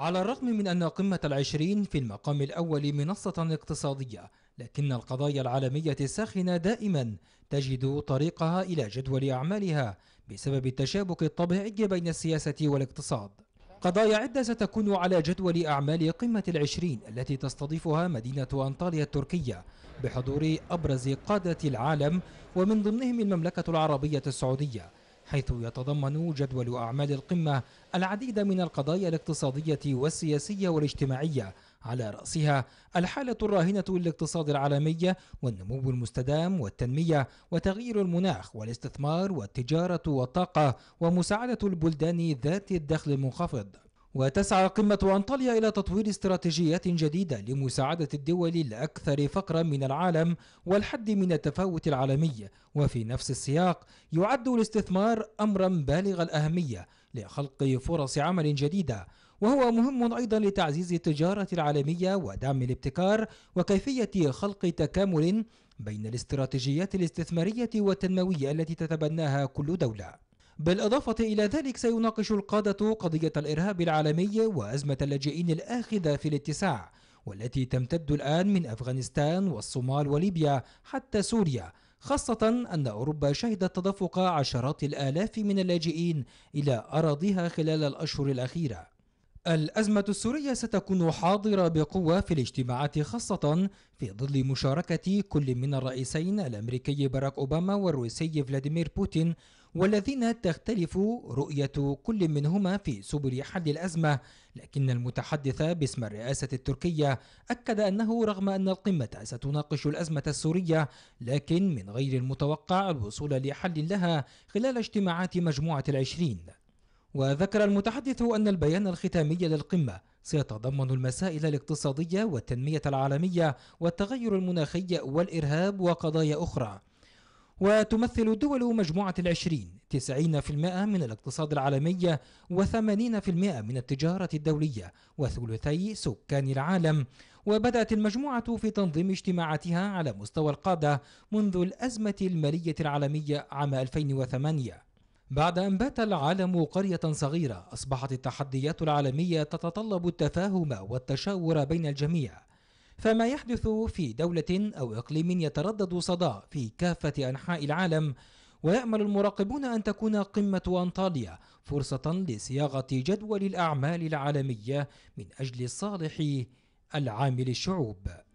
على الرغم من أن قمة العشرين في المقام الأول منصة اقتصادية لكن القضايا العالمية الساخنة دائما تجد طريقها إلى جدول أعمالها بسبب التشابك الطبيعي بين السياسة والاقتصاد قضايا عدة ستكون على جدول أعمال قمة العشرين التي تستضيفها مدينة أنطاليا التركية بحضور أبرز قادة العالم ومن ضمنهم المملكة العربية السعودية حيث يتضمن جدول أعمال القمة العديد من القضايا الاقتصادية والسياسية والاجتماعية على رأسها الحالة الراهنة للاقتصاد العالمي والنمو المستدام والتنمية وتغيير المناخ والاستثمار والتجارة والطاقة ومساعدة البلدان ذات الدخل المنخفض وتسعى قمة أنطاليا إلى تطوير استراتيجيات جديدة لمساعدة الدول الأكثر فقرا من العالم والحد من التفاوت العالمي وفي نفس السياق يعد الاستثمار أمرا بالغ الأهمية لخلق فرص عمل جديدة وهو مهم أيضا لتعزيز التجارة العالمية ودعم الابتكار وكيفية خلق تكامل بين الاستراتيجيات الاستثمارية والتنموية التي تتبناها كل دولة بالإضافة إلى ذلك سيناقش القادة قضية الإرهاب العالمي وأزمة اللاجئين الآخذة في الاتساع والتي تمتد الآن من أفغانستان والصومال وليبيا حتى سوريا خاصة أن أوروبا شهدت تدفق عشرات الآلاف من اللاجئين إلى أراضيها خلال الأشهر الأخيرة الأزمة السورية ستكون حاضرة بقوة في الاجتماعات خاصة في ظل مشاركة كل من الرئيسين الأمريكي باراك أوباما والروسي فلاديمير بوتين والذين تختلف رؤية كل منهما في سبل حل الأزمة لكن المتحدث باسم الرئاسة التركية أكد أنه رغم أن القمة ستناقش الأزمة السورية لكن من غير المتوقع الوصول لحل لها خلال اجتماعات مجموعة العشرين وذكر المتحدث أن البيان الختامي للقمة سيتضمن المسائل الاقتصادية والتنمية العالمية والتغير المناخي والإرهاب وقضايا أخرى وتمثل دول مجموعة العشرين 90% من الاقتصاد العالمي و80% من التجارة الدولية وثلثي سكان العالم وبدأت المجموعة في تنظيم اجتماعاتها على مستوى القادة منذ الأزمة المالية العالمية عام 2008 بعد أن بات العالم قرية صغيرة أصبحت التحديات العالمية تتطلب التفاهم والتشاور بين الجميع فما يحدث في دولة أو إقليم يتردد صدى في كافة أنحاء العالم ويأمل المراقبون أن تكون قمة أنطاليا فرصة لصياغة جدول الأعمال العالمية من أجل الصالح العام للشعوب